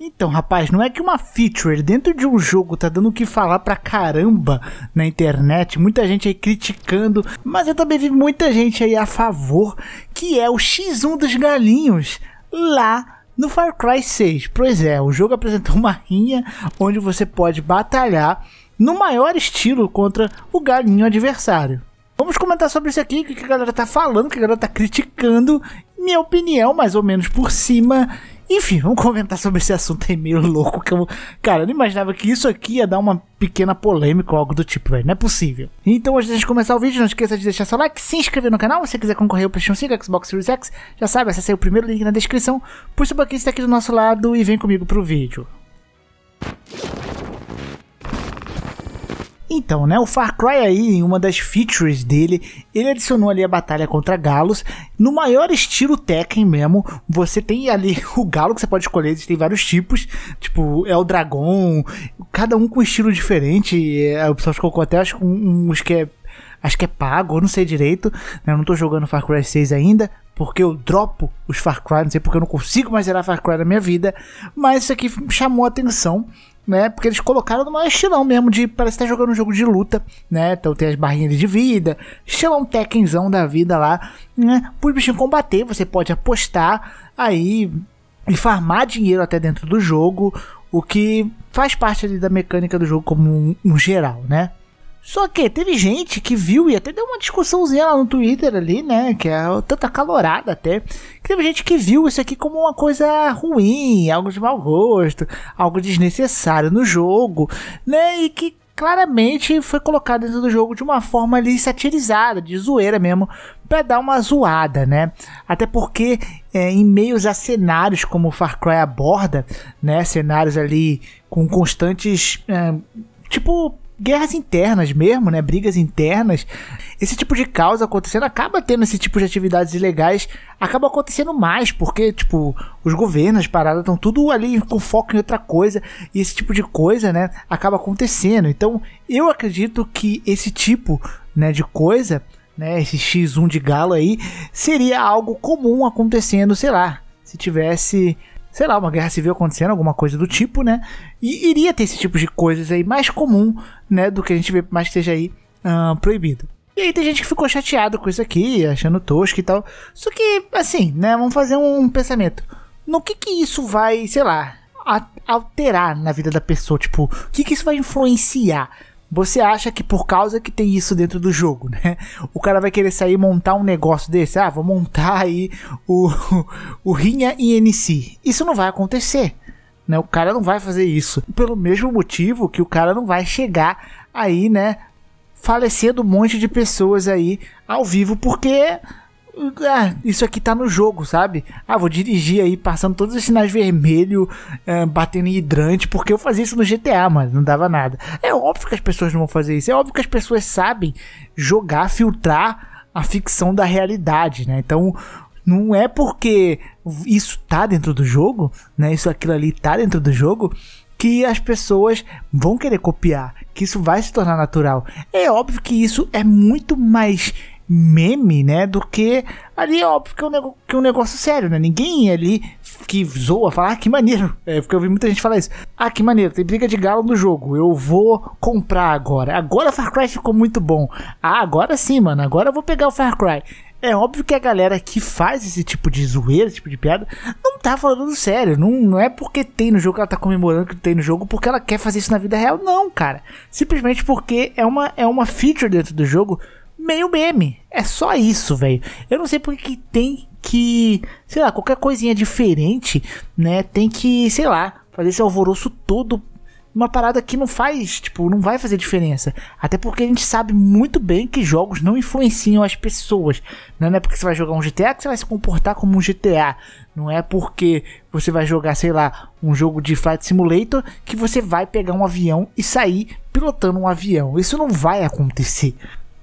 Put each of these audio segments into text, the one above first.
Então, rapaz, não é que uma feature dentro de um jogo tá dando o que falar pra caramba na internet, muita gente aí criticando, mas eu também vi muita gente aí a favor, que é o X1 dos galinhos lá no Far Cry 6, pois é, o jogo apresentou uma rinha onde você pode batalhar no maior estilo contra o galinho adversário. Vamos comentar sobre isso aqui, o que a galera tá falando, o que a galera tá criticando, minha opinião mais ou menos por cima enfim, vamos comentar sobre esse assunto aí meio louco que eu, cara, eu não imaginava que isso aqui ia dar uma pequena polêmica ou algo do tipo, velho, não é possível. Então, antes de começar o vídeo, não esqueça de deixar seu like, se inscrever no canal, se você quiser concorrer ao PlayStation 5, Xbox Series X, já sabe, acesse o primeiro link na descrição, puxa o banquinho está aqui do nosso lado e vem comigo pro vídeo. Então, né, o Far Cry aí, em uma das features dele, ele adicionou ali a batalha contra galos, no maior estilo Tekken mesmo, você tem ali o galo que você pode escolher, tem vários tipos, tipo, é o dragão, cada um com um estilo diferente, é, a Ubisoft colocou até acho, uns que é, acho que é pago, eu não sei direito, né, eu não tô jogando Far Cry 6 ainda, porque eu dropo os Far Cry, não sei porque eu não consigo mais zerar Far Cry na minha vida, mas isso aqui chamou a atenção, né? Porque eles colocaram numa estilão mesmo de parece estar tá jogando um jogo de luta, né? Então tem as barrinhas de vida, um Tekkenzão da vida lá, né? Por bichinho combater, você pode apostar aí e farmar dinheiro até dentro do jogo, o que faz parte ali da mecânica do jogo como um, um geral, né? Só que teve gente que viu e até deu uma discussãozinha lá no Twitter ali, né? Que é tanta calorada até. Que teve gente que viu isso aqui como uma coisa ruim, algo de mau gosto, algo desnecessário no jogo, né? E que claramente foi colocado dentro do jogo de uma forma ali satirizada, de zoeira mesmo, para dar uma zoada, né? Até porque é, em meios a cenários como Far Cry aborda, né? Cenários ali com constantes. É, tipo guerras internas mesmo, né? Brigas internas. Esse tipo de causa acontecendo acaba tendo esse tipo de atividades ilegais, acaba acontecendo mais, porque, tipo, os governos, paradas, estão tudo ali com foco em outra coisa, e esse tipo de coisa, né, acaba acontecendo. Então, eu acredito que esse tipo, né, de coisa, né, esse X1 de galo aí, seria algo comum acontecendo, sei lá, se tivesse sei lá, uma guerra civil acontecendo, alguma coisa do tipo, né? E iria ter esse tipo de coisas aí mais comum, né? Do que a gente vê, mais que seja aí proibido. E aí tem gente que ficou chateado com isso aqui, achando tosco e tal. Só que, assim, né? Vamos fazer um pensamento. No que que isso vai, sei lá, alterar na vida da pessoa? Tipo, o que que isso vai influenciar? Você acha que por causa que tem isso dentro do jogo, né? O cara vai querer sair e montar um negócio desse? Ah, vou montar aí o, o Rinha é INC. Isso não vai acontecer. Né? O cara não vai fazer isso. Pelo mesmo motivo que o cara não vai chegar aí, né? Falecendo um monte de pessoas aí ao vivo, porque ah, isso aqui tá no jogo, sabe? Ah, vou dirigir aí passando todos os sinais vermelhos, é, batendo em hidrante, porque eu fazia isso no GTA, mano, não dava nada. É óbvio que as pessoas não vão fazer isso, é óbvio que as pessoas sabem jogar, filtrar a ficção da realidade, né? Então, não é porque isso tá dentro do jogo, né? Isso aquilo ali tá dentro do jogo, que as pessoas vão querer copiar, que isso vai se tornar natural. É óbvio que isso é muito mais meme, né? Do que ali, é óbvio, que é um, nego, que é um negócio sério, né? Ninguém ali que zoa falar ah, que maneiro. É, porque eu vi muita gente falar isso. Ah, que maneiro, tem briga de galo no jogo. Eu vou comprar agora. Agora Far Cry ficou muito bom. Ah, agora sim, mano. Agora eu vou pegar o Far Cry. É óbvio que a galera que faz esse tipo de zoeira, esse tipo de piada, não tá falando sério. Não, não é porque tem no jogo que ela tá comemorando que tem no jogo porque ela quer fazer isso na vida real, não, cara. Simplesmente porque é uma, é uma feature dentro do jogo meio meme. É só isso, velho. Eu não sei porque que tem que, sei lá, qualquer coisinha diferente, né? Tem que, sei lá, fazer esse alvoroço todo. Uma parada que não faz, tipo, não vai fazer diferença. Até porque a gente sabe muito bem que jogos não influenciam as pessoas. Não é porque você vai jogar um GTA que você vai se comportar como um GTA. Não é porque você vai jogar, sei lá, um jogo de Flight Simulator que você vai pegar um avião e sair pilotando um avião. Isso não vai acontecer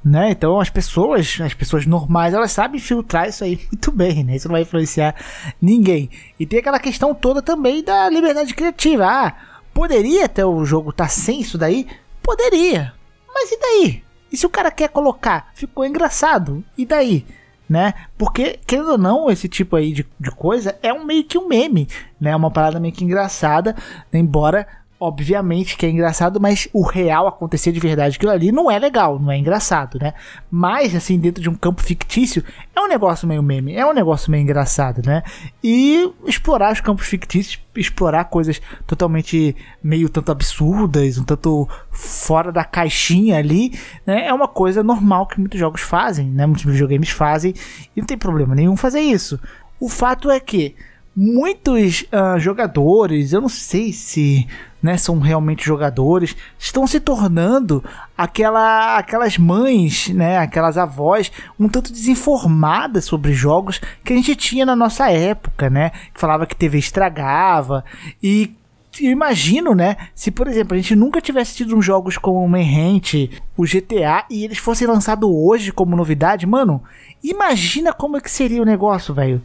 né? Então as pessoas, as pessoas normais, elas sabem filtrar isso aí muito bem, né? Isso não vai influenciar ninguém. E tem aquela questão toda também da liberdade criativa. Ah, poderia até o jogo estar tá sem isso daí? Poderia. Mas e daí? E se o cara quer colocar? Ficou engraçado. E daí? né? Porque, querendo ou não, esse tipo aí de, de coisa é um meio que um meme, né? É uma parada meio que engraçada, embora obviamente que é engraçado, mas o real acontecer de verdade aquilo ali não é legal, não é engraçado, né? Mas, assim, dentro de um campo fictício, é um negócio meio meme, é um negócio meio engraçado, né? E explorar os campos fictícios, explorar coisas totalmente meio tanto absurdas, um tanto fora da caixinha ali, né? É uma coisa normal que muitos jogos fazem, né? Muitos videogames fazem, e não tem problema nenhum fazer isso. O fato é que muitos uh, jogadores, eu não sei se né, são realmente jogadores, estão se tornando aquela, aquelas mães, né, aquelas avós um tanto desinformadas sobre jogos que a gente tinha na nossa época, né, que falava que TV estragava e eu imagino, né? Se, por exemplo, a gente nunca tivesse tido uns jogos como o Manhunt, o GTA, e eles fossem lançados hoje como novidade, mano, imagina como é que seria o negócio, velho.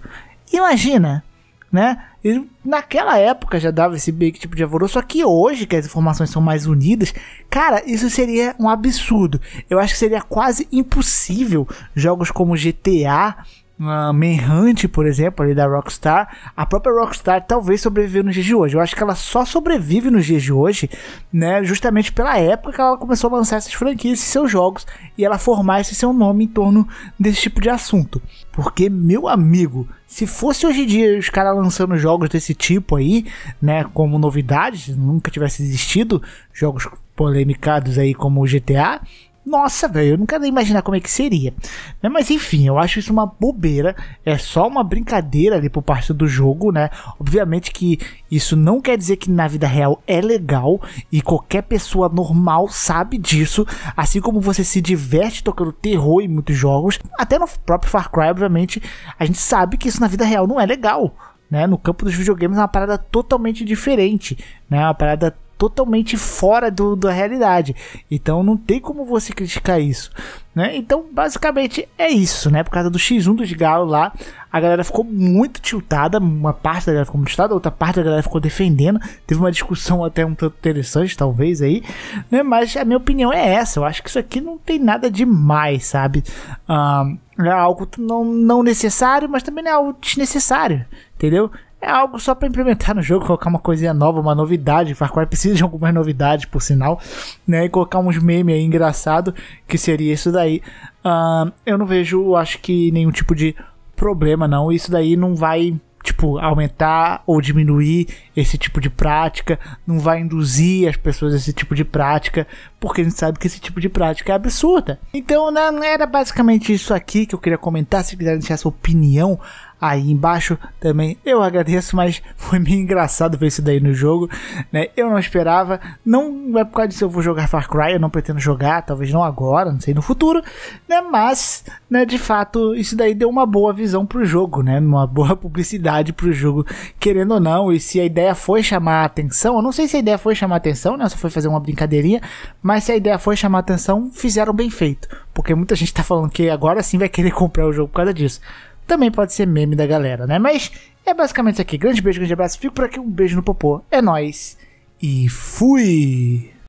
Imagina, né? E naquela época já dava esse big tipo de alvoroço, só que hoje que as informações são mais unidas, cara, isso seria um absurdo. Eu acho que seria quase impossível jogos como GTA uh, Manhunt, por exemplo, ali da Rockstar, a própria Rockstar talvez sobreviveu nos dias de hoje. Eu acho que ela só sobrevive nos dias de hoje, né, justamente pela época que ela começou a lançar essas franquias, e seus jogos, e ela formar esse seu nome em torno desse tipo de assunto. Porque, meu amigo, se fosse hoje em dia os caras lançando jogos desse tipo aí, né, como novidades, nunca tivesse existido jogos polemicados aí como o GTA, nossa, velho, eu nunca nem imaginar como é que seria. Né? Mas enfim, eu acho isso uma bobeira. É só uma brincadeira ali por parte do jogo, né? Obviamente que isso não quer dizer que na vida real é legal. E qualquer pessoa normal sabe disso. Assim como você se diverte tocando terror em muitos jogos. Até no próprio Far Cry, obviamente, a gente sabe que isso na vida real não é legal. Né? No campo dos videogames é uma parada totalmente diferente. Né? É uma parada totalmente fora do, da realidade. Então não tem como você criticar isso. Né? Então, basicamente é isso, né? Por causa do X1 dos Galo lá, a galera ficou muito tiltada. Uma parte da galera ficou muito tiltada, outra parte da galera ficou defendendo. Teve uma discussão até um tanto interessante, talvez aí, né? Mas a minha opinião é essa. Eu acho que isso aqui não tem nada demais, sabe? Um, é algo não, não necessário, mas também não é algo desnecessário, entendeu? é algo só para implementar no jogo, colocar uma coisinha nova, uma novidade. Far Cry precisa de algumas novidades, por sinal, né? E colocar uns memes aí engraçado, que seria isso daí. Uh, eu não vejo, acho que nenhum tipo de problema não. Isso daí não vai tipo aumentar ou diminuir esse tipo de prática, não vai induzir as pessoas a esse tipo de prática, porque a gente sabe que esse tipo de prática é absurda. Então, né, era basicamente isso aqui que eu queria comentar. Se quiser deixar sua opinião aí embaixo também. Eu agradeço, mas foi meio engraçado ver isso daí no jogo, né? Eu não esperava, não é por causa disso eu vou jogar Far Cry, eu não pretendo jogar, talvez não agora, não sei no futuro, né? Mas, né, de fato, isso daí deu uma boa visão pro jogo, né? Uma boa publicidade pro jogo, querendo ou não, e se a ideia foi chamar a atenção, eu não sei se a ideia foi chamar a atenção, né? Só foi fazer uma brincadeirinha, mas se a ideia foi chamar a atenção, fizeram bem feito, porque muita gente tá falando que agora sim vai querer comprar o jogo por causa disso também pode ser meme da galera, né? Mas é basicamente isso aqui. Grande beijo, grande abraço. Fico por aqui, um beijo no popô. É nóis. E fui!